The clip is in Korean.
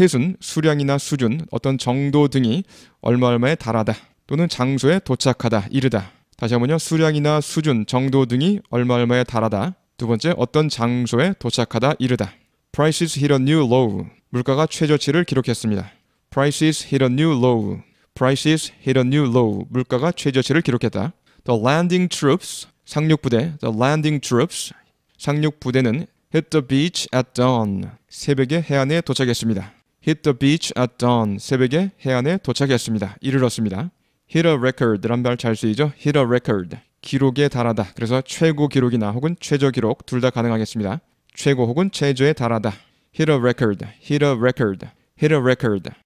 해순, 수량이나 수준, 어떤 정도 등이 얼마 얼마에 달하다 또는 장소에 도착하다, 이르다. 다시 한번요. 수량이나 수준, 정도 등이 얼마 얼마에 달하다. 두 번째, 어떤 장소에 도착하다, 이르다. Prices hit a new low. 물가가 최저치를 기록했습니다. Prices hit a new low. Prices hit a new low. 물가가 최저치를 기록했다. The landing troops, 상륙부대, the landing troops, 상륙부대는 hit the beach at dawn, 새벽에 해안에 도착했습니다. hit the beach at dawn. 새벽에 해안에 도착했습니다. 이르렀습니다. hit a record란 말 잘 쓰이죠. hit a record. 기록에 달하다. 그래서 최고 기록이나 혹은 최저 기록 둘 다 가능하겠습니다. 최고 혹은 최저에 달하다. hit a record. hit a record. hit a record.